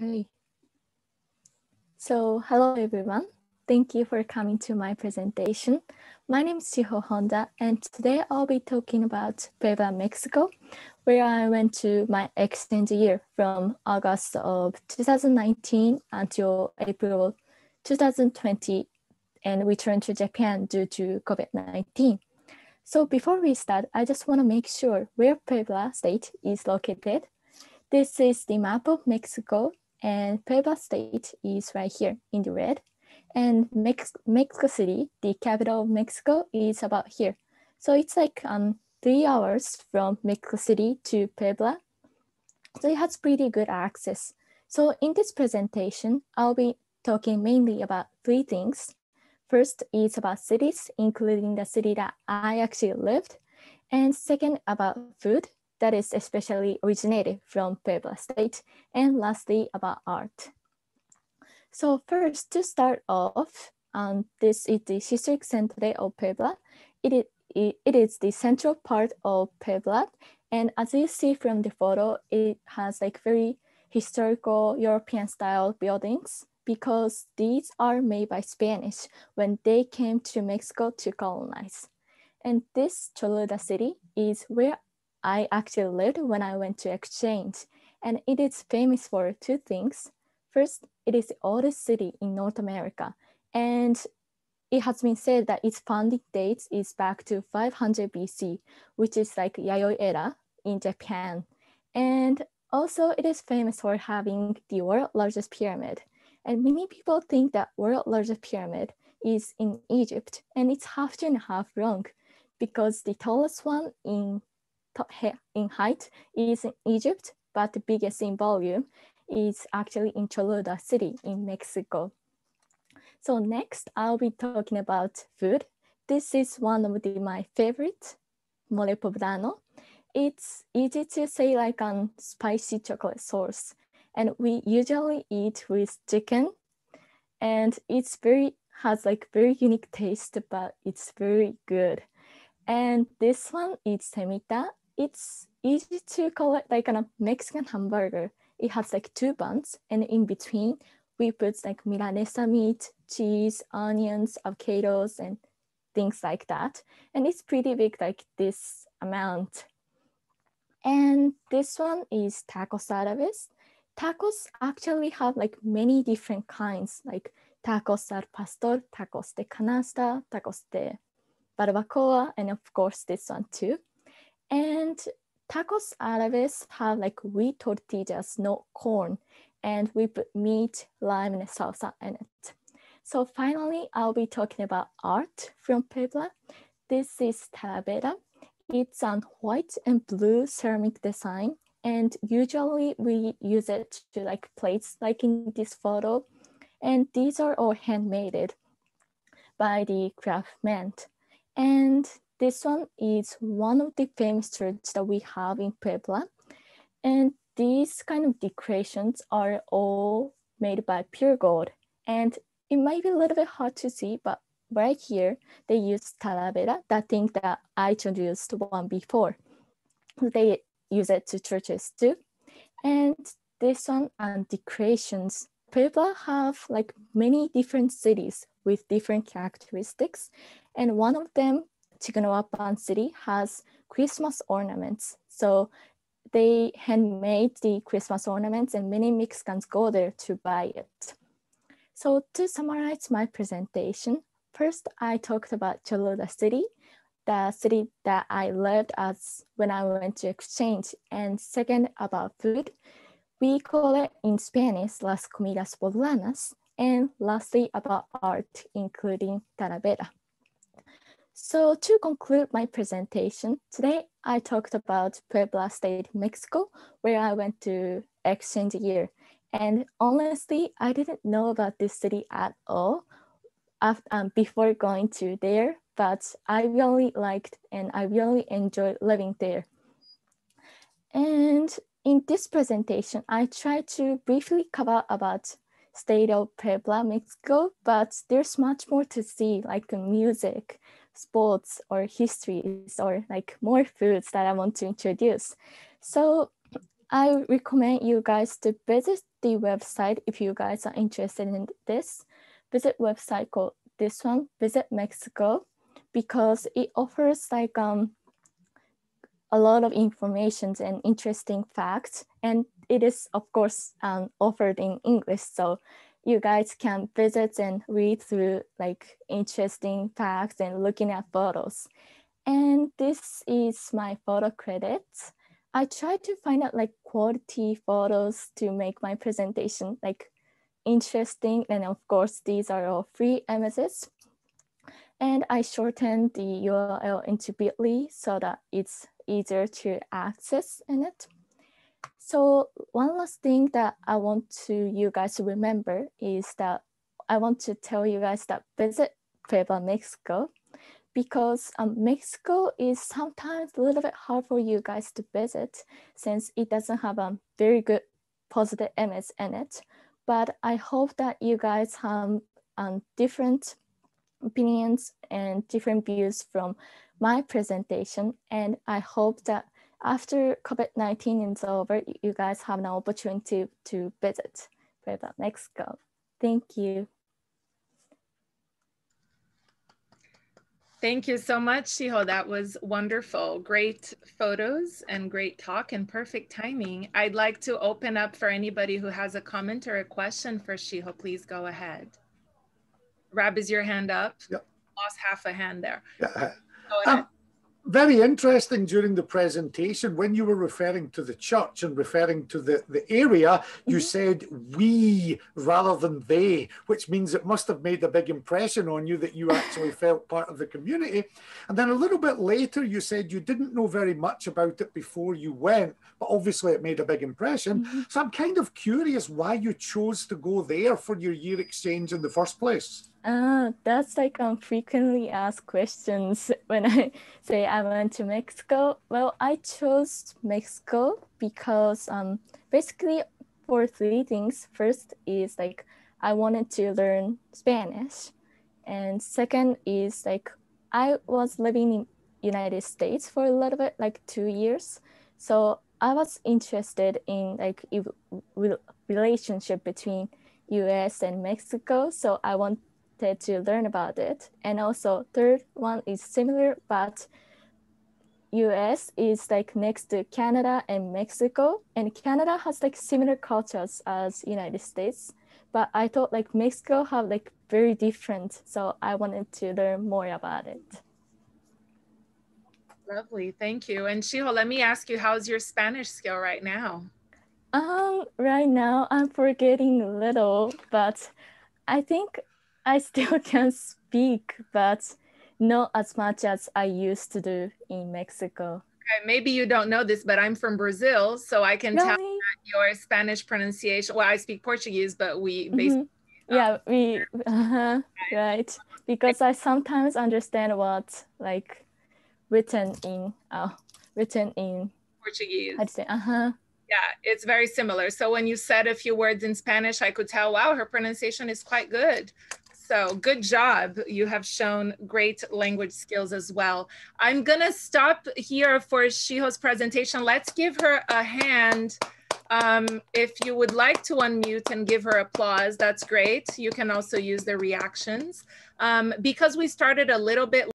Okay. So hello everyone. Thank you for coming to my presentation. My name is Chiho Honda and today I'll be talking about Puebla, Mexico, where I went to my exchange year from August of 2019 until April 2020 and returned to Japan due to COVID-19. So before we start, I just want to make sure where Puebla state is located. This is the map of Mexico and Puebla State is right here in the red. And Mex Mexico City, the capital of Mexico, is about here. So it's like um, three hours from Mexico City to Puebla. So it has pretty good access. So in this presentation, I'll be talking mainly about three things. First is about cities, including the city that I actually lived. And second about food, that is especially originated from Puebla State. And lastly, about art. So first, to start off, um, this is the historic center of Puebla. is, it, it is the central part of Puebla. And as you see from the photo, it has like very historical European style buildings because these are made by Spanish when they came to Mexico to colonize. And this Cholula city is where I actually lived when I went to exchange, and it is famous for two things. First, it is the oldest city in North America, and it has been said that its founding date is back to 500 BC, which is like Yayoi era in Japan. And also, it is famous for having the world largest pyramid. And many people think that world largest pyramid is in Egypt, and it's half and half wrong, because the tallest one in in height is in Egypt, but the biggest in volume is actually in Cholula City in Mexico. So next, I'll be talking about food. This is one of the, my favorite, mole poblano. It's easy to say like a spicy chocolate sauce, and we usually eat with chicken, and it's very has like very unique taste, but it's very good. And this one is semita, it's easy to call it like a Mexican hamburger. It has like two buns, and in between, we put like Milanesa meat, cheese, onions, avocados, and things like that. And it's pretty big, like this amount. And this one is tacos árabes. Tacos actually have like many different kinds, like tacos al pastor, tacos de canasta, tacos de barbacoa, and of course this one too. And tacos árabes have like wheat tortillas, not corn, and we put meat, lime, and salsa in it. So finally, I'll be talking about art from Puebla. This is Talavera. It's an white and blue ceramic design, and usually we use it to like plates, like in this photo. And these are all handmade by the craftsmen. And this one is one of the famous churches that we have in Puebla. And these kind of decorations are all made by pure gold. And it might be a little bit hard to see, but right here, they use talavera, that thing that I introduced one before. They use it to churches too. And this one and decorations. Puebla have like many different cities with different characteristics. And one of them Chignawapan city has Christmas ornaments. So they handmade the Christmas ornaments and many Mexicans go there to buy it. So to summarize my presentation, first I talked about Cholula city, the city that I lived as when I went to exchange, and second about food. We call it in Spanish las comidas poblanas, and lastly about art, including Talavera. So to conclude my presentation, today I talked about Puebla State, Mexico, where I went to exchange year. And honestly, I didn't know about this city at all after, um, before going to there, but I really liked and I really enjoyed living there. And in this presentation, I tried to briefly cover about state of Puebla, Mexico, but there's much more to see, like the music sports or histories or like more foods that I want to introduce. So I recommend you guys to visit the website if you guys are interested in this. Visit website called this one, Visit Mexico, because it offers like um a lot of information and interesting facts and it is of course um, offered in English so you guys can visit and read through like interesting facts and looking at photos. And this is my photo credits. I try to find out like quality photos to make my presentation like interesting. And of course, these are all free images. And I shortened the URL into bit.ly so that it's easier to access in it. So one last thing that I want to you guys to remember is that I want to tell you guys that visit Puebla, Mexico, because um, Mexico is sometimes a little bit hard for you guys to visit since it doesn't have a very good positive image in it. But I hope that you guys have um, different opinions and different views from my presentation. And I hope that after COVID-19 is over, you guys have an opportunity to visit Puebla, Mexico. Thank you. Thank you so much, Shiho. That was wonderful. Great photos and great talk and perfect timing. I'd like to open up for anybody who has a comment or a question for Shiho. Please go ahead. Rab, is your hand up? Yep. Lost half a hand there. Yeah. Go um, ahead. Um, very interesting during the presentation when you were referring to the church and referring to the, the area, you mm-hmm. said we rather than they, which means it must have made a big impression on you that you actually felt part of the community. And then a little bit later, you said you didn't know very much about it before you went, but obviously it made a big impression. Mm-hmm. So I'm kind of curious why you chose to go there for your year exchange in the first place. Uh, that's like um, frequently asked questions when I say I went to Mexico. Well, I chose Mexico because um, basically for three things. First is like I wanted to learn Spanish, and second is like I was living in United States for a little bit, like two years, so I was interested in like relationship between U.S. and Mexico. So I want to learn about it. And also third one is similar, but US is like next to Canada and Mexico. And Canada has like similar cultures as United States. But I thought like Mexico have like very different. So I wanted to learn more about it. Lovely, thank you. And Shiho, let me ask you, how's your Spanish skill right now? Um, right now I'm forgetting a little, but I think I still can speak, but not as much as I used to do in Mexico. Okay, maybe you don't know this, but I'm from Brazil, so I can really? tell your Spanish pronunciation. Well, I speak Portuguese, but we mm-hmm. basically. Mm-hmm. Um, yeah, we uh-huh, right because I sometimes understand what like written in oh, written in Portuguese. I'd say uh huh. Yeah, it's very similar. So when you said a few words in Spanish, I could tell, wow, her pronunciation is quite good. So good job. You have shown great language skills as well. I'm going to stop here for Shiho's presentation. Let's give her a hand. Um, if you would like to unmute and give her applause, that's great. You can also use the reactions. Um, because we started a little bit